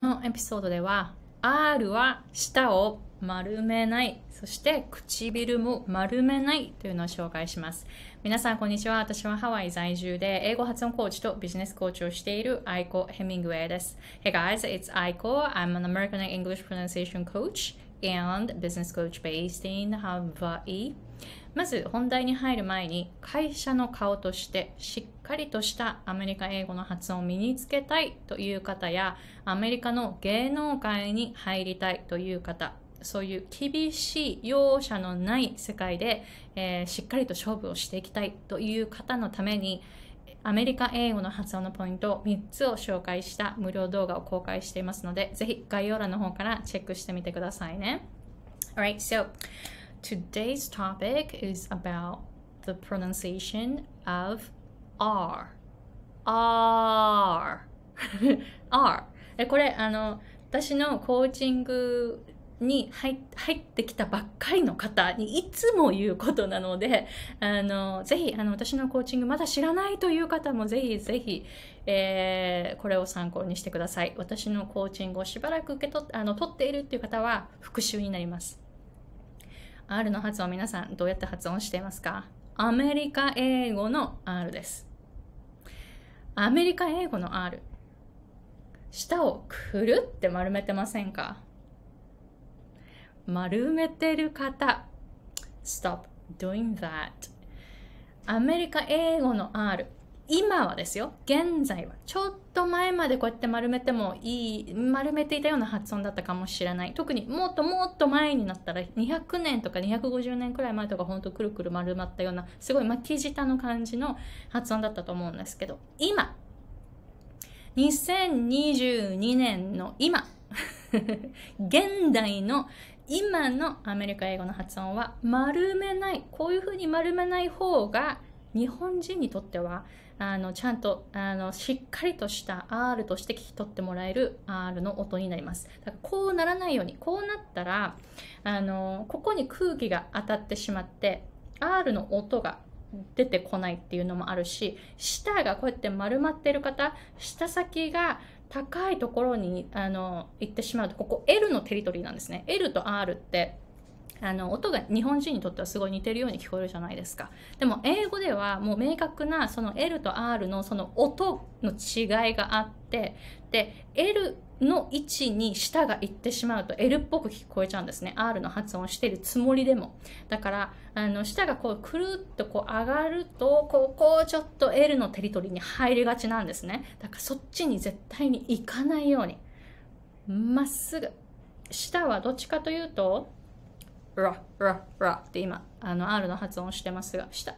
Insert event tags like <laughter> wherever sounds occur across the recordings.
このエピソードでは R は舌を丸めない、そして唇も丸めないというのを紹介します。皆さん、こんにちは。私はハワイ在住で英語発音コーチとビジネスコーチをしているアイコ・ヘミングウェイです。Hey guys, it's Aiko. I'm an American English pronunciation coach and business coach based in Hawaii. まず本題に入る前に会社の顔としてしっかりとしたアメリカ英語の発音を身につけたいという方やアメリカの芸能界に入りたいという方そういう厳しい容赦のない世界で、えー、しっかりと勝負をしていきたいという方のためにアメリカ英語の発音のポイントを3つを紹介した無料動画を公開していますのでぜひ概要欄の方からチェックしてみてくださいね。Alright, so Today's topic is about the pronunciation of R. R. <laughs> R. えこれあの私のコーチングに入ってきたばっかりの方にいつも言うことなので、あの、ぜひ、あの、私のコーチングまだ知らないという方もぜひぜひ、えー、これを参考にしてください。私のコーチングをしばらく受け取っあの取っているっていう方は復習になります。R の発音皆さんどうやって発音していますかアメリカ英語の R です。アメリカ英語の R。舌をくるって丸めてませんか丸めてる方。Stop doing that. アメリカ英語の R。今はですよ現在はちょっと前までこうやって丸めてもいい丸めていたような発音だったかもしれない特にもっともっと前になったら200年とか250年くらい前とかほんとくるくる丸まったようなすごい巻き舌の感じの発音だったと思うんですけど今2022年の今 <laughs> 現代の今のアメリカ英語の発音は丸めないこういうふうに丸めない方が日本人にとってはあのちゃんとあのしっかりとした R として聞き取ってもらえる R の音になります。だからこうならないようにこうなったらあのここに空気が当たってしまって R の音が出てこないっていうのもあるし舌がこうやって丸まってる方舌先が高いところにあの行ってしまうとここ L のテリトリーなんですね L と R ってあの音が日本人にとってはすごい似てるように聞こえるじゃないですかでも英語ではもう明確なその L と R のその音の違いがあってで L の位置に舌がいってしまうと L っぽく聞こえちゃうんですね R の発音しているつもりでもだからあの舌がこうくるっとこう上がるとここちょっと L のテリトリーに入りがちなんですねだからそっちに絶対に行かないようにまっすぐ舌はどっちかというとら、ら、らって今、あの R の発音してますが、下。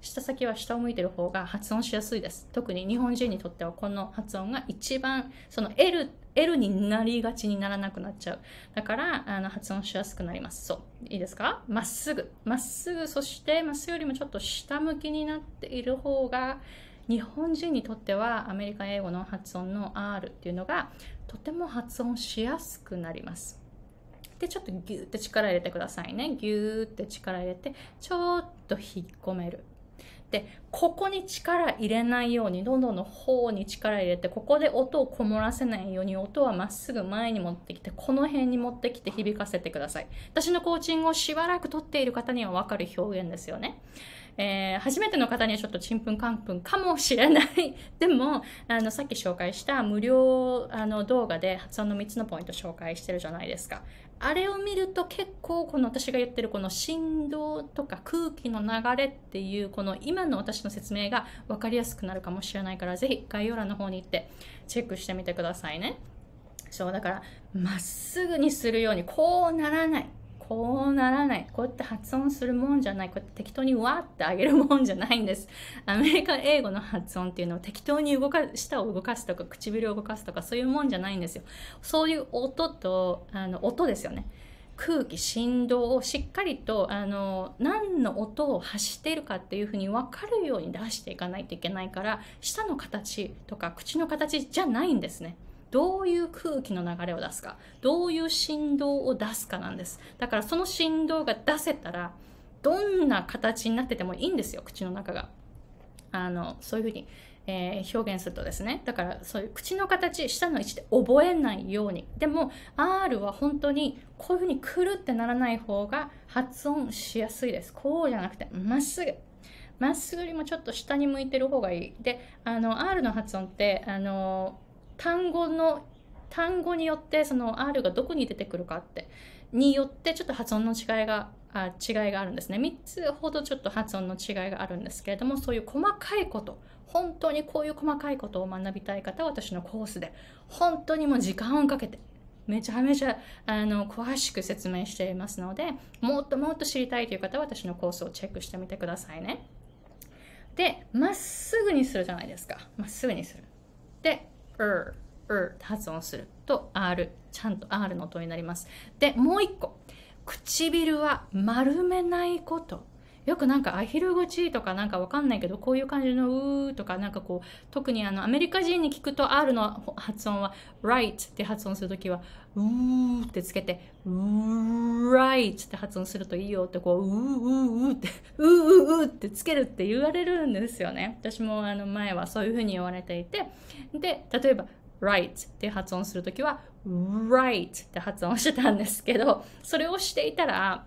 下先は下を向いてる方が発音しやすいです。特に日本人にとってはこの発音が一番、その L、L になりがちにならなくなっちゃう。だから、あの発音しやすくなります。そう。いいですかまっすぐ。まっすぐ、そしてまっすぐよりもちょっと下向きになっている方が、日本人にとってはアメリカ英語の発音の R っていうのがとても発音しやすくなります。でちょっとギューって力入れてくださいねギューって力入れてちょっと引っ込めるでここに力入れないようにどんどんの方に力入れてここで音をこもらせないように音はまっすぐ前に持ってきてこの辺に持ってきて響かせてください私のコーチングをしばらくとっている方には分かる表現ですよねえー、初めての方にはちょっとちんぷんかんぷんかもしれない <laughs> でもあのさっき紹介した無料あの動画で発音の3つのポイント紹介してるじゃないですかあれを見ると結構この私が言ってるこの振動とか空気の流れっていうこの今の私の説明が分かりやすくなるかもしれないから是非概要欄の方に行ってチェックしてみてくださいね。そうだからまっすぐにするようにこうならないこうならないこうやって発音するもんじゃないこうやって適当にわってあげるもんじゃないんですアメリカ英語の発音っていうのは適当に動か舌を動かすとか唇を動かすとかそういうもんじゃないんですよそういう音とあの音ですよね空気振動をしっかりとあの何の音を発しているかっていうふうに分かるように出していかないといけないから舌の形とか口の形じゃないんですねどういう空気の流れを出すかどういう振動を出すかなんですだからその振動が出せたらどんな形になっててもいいんですよ口の中があのそういうふうに、えー、表現するとですねだからそういう口の形下の位置で覚えないようにでも R は本当にこういうふうにくるってならない方が発音しやすいですこうじゃなくてまっすぐまっすぐよりもちょっと下に向いてる方がいいであの R の発音ってあの単語の単語によってその R がどこに出てくるかってによってちょっと発音の違いがあ違いがあるんですね3つほどちょっと発音の違いがあるんですけれどもそういう細かいこと本当にこういう細かいことを学びたい方は私のコースで本当にもう時間をかけてめちゃめちゃあの詳しく説明していますのでもっともっと知りたいという方は私のコースをチェックしてみてくださいねでまっすぐにするじゃないですかまっすぐにするで er, er って発音すると R、ちゃんと R の音になります。で、もう一個。唇は丸めないこと。よくなんかアヒル口とかなんかわかんないけどこういう感じのうーとかなんかこう特にあのアメリカ人に聞くと R の発音は right って発音するときはうーってつけてうー right って発音するといいよってこううーうーうーってうーうーってつけるって言われるんですよね私もあの前はそういうふうに言われていてで例えば right って発音するときは right って発音してたんですけどそれをしていたら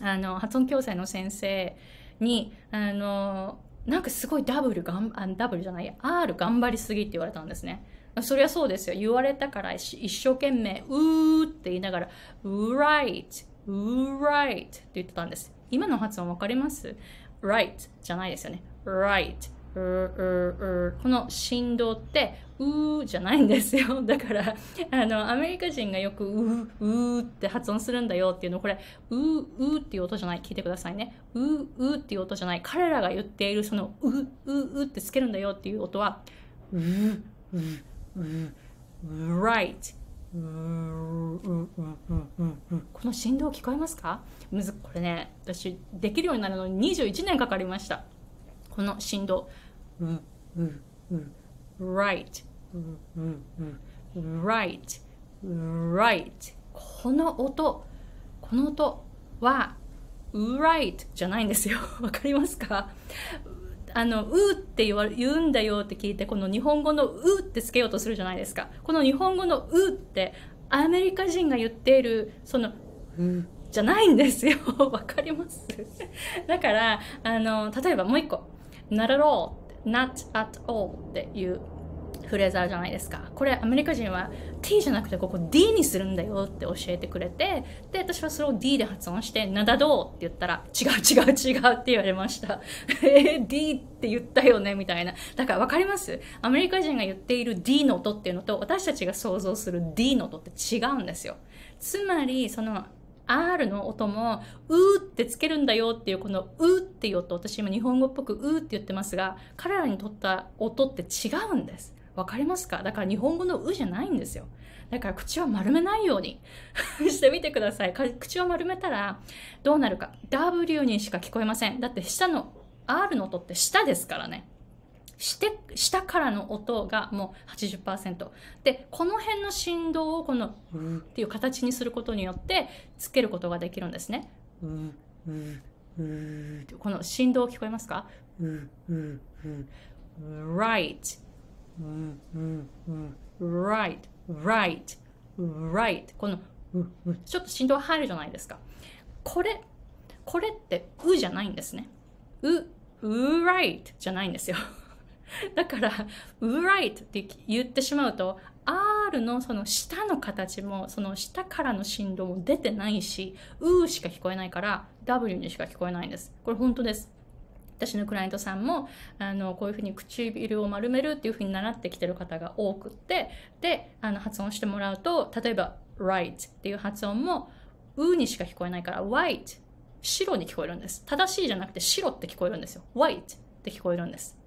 あの発音矯正の先生にあのなんかすごいダブルがんあダブルじゃない R 頑張りすぎって言われたんですね。そりゃそうですよ。言われたから一生懸命、うーって言いながら、right right って言ってたんです。今の発音わかります ?right じゃないですよね。right, この振動ってうーじゃないんですよ <laughs> だからあのアメリカ人がよくうーうーって発音するんだよっていうのこれうーうーっていう音じゃない聞いてくださいねうーうーっていう音じゃない彼らが言っているそのうーうーってつけるんだよっていう音はうーうーうー right この振動聞こえますかむずこれね私できるようになるのに21年かかりましたこの振動ううう right, right, right この音この音は right じゃないんですよ <laughs> わかりますかあの、うって言わ言うんだよって聞いて、この日本語のうってつけようとするじゃないですか。この日本語のうって、アメリカ人が言っている、その、うじゃないんですよ。<laughs> わかります <laughs> だから、あの、例えばもう一個、ならろう not at all っていうフレーズあるじゃないですかこれアメリカ人は t じゃなくてここ d にするんだよって教えてくれてで私はそれを d で発音して「なだどう」って言ったら「違う違う違う」って言われました「<laughs> えー、d って言ったよね」みたいなだから分かりますアメリカ人が言っている d の音っていうのと私たちが想像する d の音って違うんですよつまりその R の音も、うーってつけるんだよっていう、このうーっていう音、私今日本語っぽくうーって言ってますが、彼らにとった音って違うんです。わかりますかだから日本語のうじゃないんですよ。だから口は丸めないように <laughs> してみてください。口を丸めたらどうなるか。W にしか聞こえません。だって下の R の音って下ですからね。して下からの音がもう80%でこの辺の振動をこの「う」っていう形にすることによってつけることができるんですね。この振動聞こえますかう」「う」「う」「?right right right right このちょっと振動入るじゃないですか。これこれって「う」じゃないんですね。う「う right」じゃないんですよ。<laughs> だから right って言ってしまうと R のその下の形もその下からの振動も出てないし U しか聞こえないから W にしか聞こえないんですこれ本当です私のクライアントさんもあのこういうふうに唇を丸めるっていうふうに習ってきてる方が多くってであの発音してもらうと例えば right っていう発音もうにしか聞こえないから white 白に聞こえるんです正しいじゃなくて白って聞こえるんですよ white って聞こえるんです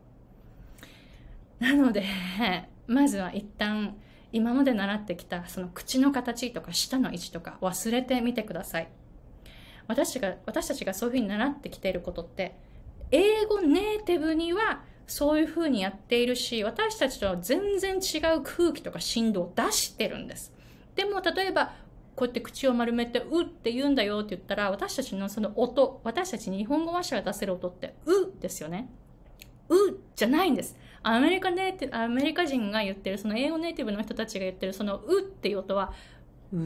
なので <laughs> まずは一旦今まで習ってきたその口の形とか舌の位置とか忘れてみてください私が私たちがそういうふうに習ってきていることって英語ネイティブにはそういうふうにやっているし私たちとは全然違う空気とか振動を出してるんですでも例えばこうやって口を丸めて「う」って言うんだよって言ったら私たちのその音私たち日本語話者が出せる音って「う」ですよね「う」じゃないんですアメリカネイテアメリカ人が言ってるその英語ネイティブの人たちが言ってるその「う」っていう音は「う」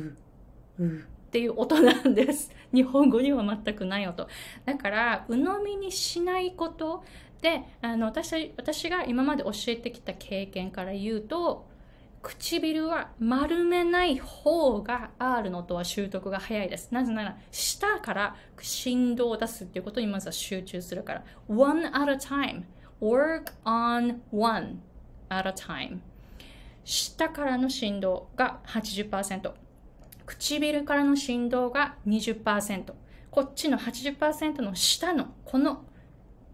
「う」っていう音なんです日本語には全くない音だから鵜呑みにしないことであの私私が今まで教えてきた経験から言うと唇は丸めない方が R の音は習得が早いです。なぜなら、舌から振動を出すっていうことにまずは集中するから。one at a time work on one at a time 下からの振動が80%唇からの振動が20%こっちの80%の下のこの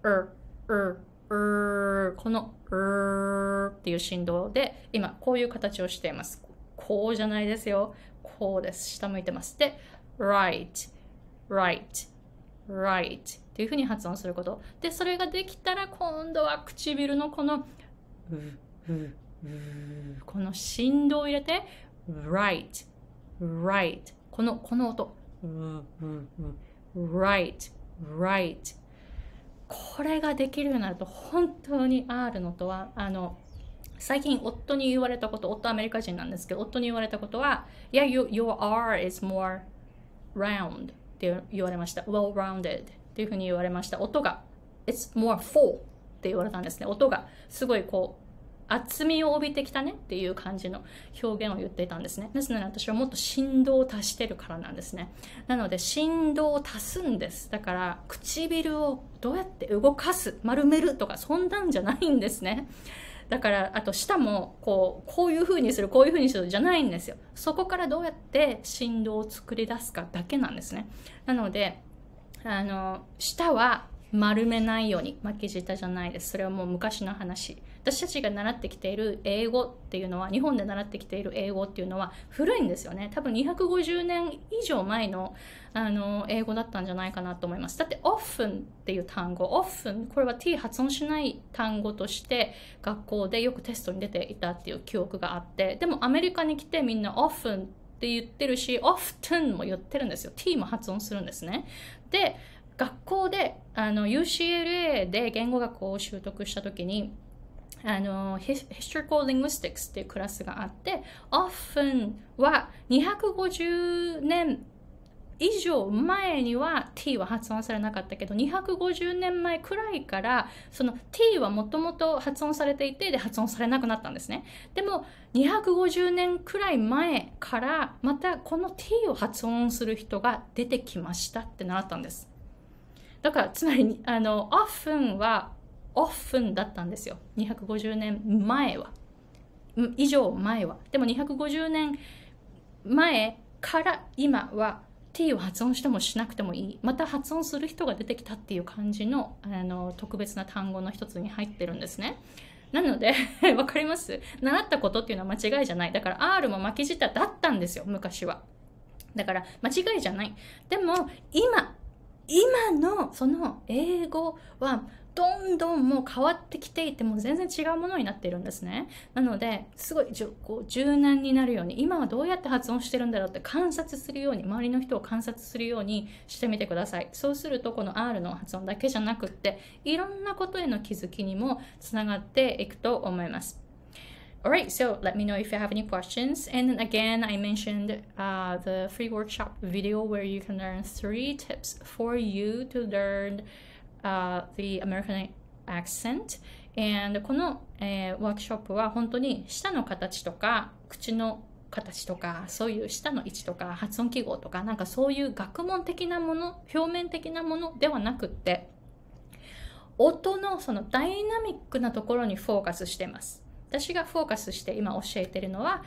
er, er, er この er っていう振動で今こういう形をしていますこうじゃないですよこうです下向いてますで right right right っていうふうに発音することでそれができたら今度は唇のこのこの振動を入れて right right このこの音 right right これができるようになると本当に R のとはあの最近夫に言われたこと夫アメリカ人なんですけど夫に言われたことは「Yeah, your R is more round」って言われました「well rounded」っていうふうに言われました。音が。It's more full って言われたんですね。音がすごいこう、厚みを帯びてきたねっていう感じの表現を言っていたんですね。ですので私はもっと振動を足してるからなんですね。なので振動を足すんです。だから唇をどうやって動かす、丸めるとかそんなんじゃないんですね。だからあと舌もこうこういう風にするこういう風にするじゃないんですよそこからどうやって振動を作り出すかだけなんですねなのであの舌は丸めないように巻き舌じゃないですそれはもう昔の話私たちが習ってきている英語っていうのは日本で習ってきている英語っていうのは古いんですよね多分250年以上前のあの英語だったんじゃないかなと思いますだって「オフンっていう単語「オフン、これは t 発音しない単語として学校でよくテストに出ていたっていう記憶があってでもアメリカに来てみんな「オ f t って言ってるし often も言ってるんですよ t も発音するんですねで学校であの UCLA で言語学を習得した時にあの Historical Linguistics っていうクラスがあって Often は250年以上前には t は発音されなかったけど250年前くらいからその t はもともと発音されていてで発音されなくなったんですねでも250年くらい前からまたこの t を発音する人が出てきましたって習ったんですだからつまりあの often は often だったんですよ250年前は以上前はでも250年前から今は t を発音してもしなくてもいいまた発音する人が出てきたっていう感じのあの特別な単語の一つに入ってるんですね。なので、<laughs> わかります習ったことっていうのは間違いじゃない。だから R も巻き舌だったんですよ、昔は。だから間違いじゃない。でも今今のその英語はどんどんもう変わってきていてもう全然違うものになっているんですねなのですごいこう柔軟になるように今はどうやって発音してるんだろうって観察するように周りの人を観察するようにしてみてくださいそうするとこの R の発音だけじゃなくっていろんなことへの気づきにもつながっていくと思います All right, so let me know if you have any questions. And again, I mentioned uh, the free workshop video where you can learn three tips for you to learn uh, the American accent. And この、えー、ワークショップは本当に舌の形とか口の形とかそういう舌の位置とか発音記号とかなんかそういう学問的なもの表面的なものではなくって音のそのダイナミックなところにフォーカスしてます。私がフォーカスして今教えてるのは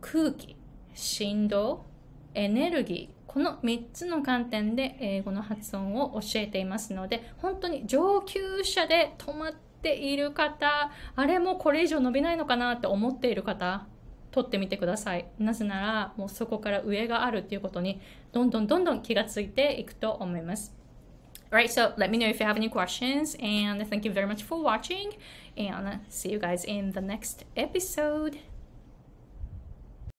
空気振動エネルギーこの3つの観点で英語の発音を教えていますので本当に上級者で止まっている方あれもこれ以上伸びないのかなって思っている方取ってみてくださいなぜならもうそこから上があるっていうことにどんどんどんどん気がついていくと思います All right, so let me know if you have any questions, and thank you very much for watching, and see you guys in the next episode.